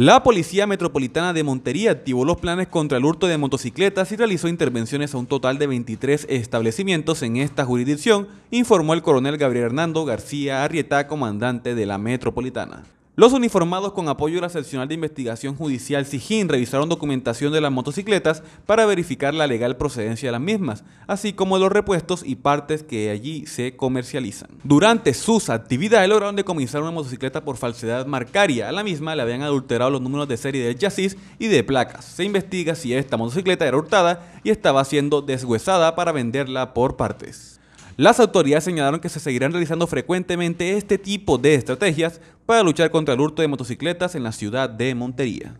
La Policía Metropolitana de Montería activó los planes contra el hurto de motocicletas y realizó intervenciones a un total de 23 establecimientos en esta jurisdicción, informó el coronel Gabriel Hernando García Arrieta, comandante de la Metropolitana. Los uniformados con apoyo de la seccional de investigación judicial SIJIN revisaron documentación de las motocicletas para verificar la legal procedencia de las mismas, así como los repuestos y partes que allí se comercializan. Durante sus actividades lograron decomisar una motocicleta por falsedad marcaria. A la misma le habían adulterado los números de serie de chasis y de placas. Se investiga si esta motocicleta era hurtada y estaba siendo deshuesada para venderla por partes. Las autoridades señalaron que se seguirán realizando frecuentemente este tipo de estrategias para luchar contra el hurto de motocicletas en la ciudad de Montería.